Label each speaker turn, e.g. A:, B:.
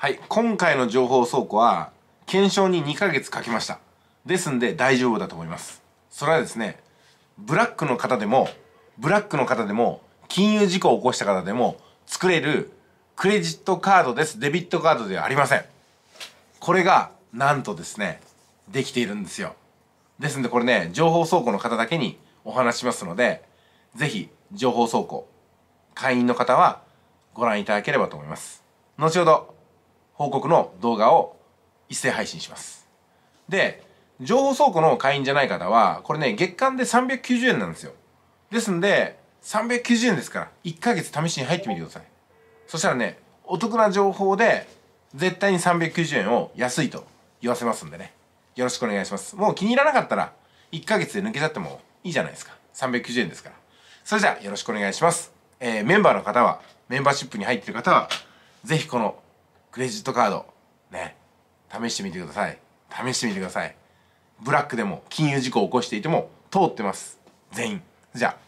A: はい今回の情報倉庫は検証に2ヶ月かけましたですんで大丈夫だと思いますそれはですねブラックの方でもブラックの方でも金融事故を起こした方でも作れるクレジットカードですデビットカードではありませんこれがなんとですねできているんですよですんでこれね情報倉庫の方だけにお話しますので是非情報倉庫会員の方はご覧いただければと思います後ほど報告の動画を一斉配信します。で、情報倉庫の会員じゃない方は、これね、月間で390円なんですよ。ですんで、390円ですから、1ヶ月試しに入ってみてください。そしたらね、お得な情報で、絶対に390円を安いと言わせますんでね。よろしくお願いします。もう気に入らなかったら、1ヶ月で抜けちゃってもいいじゃないですか。390円ですから。それじゃあ、よろしくお願いします。えー、メンバーの方は、メンバーシップに入ってる方は、ぜひこのクレジットカードね試してみてください試してみてくださいブラックでも金融事故を起こしていても通ってます全員じゃあ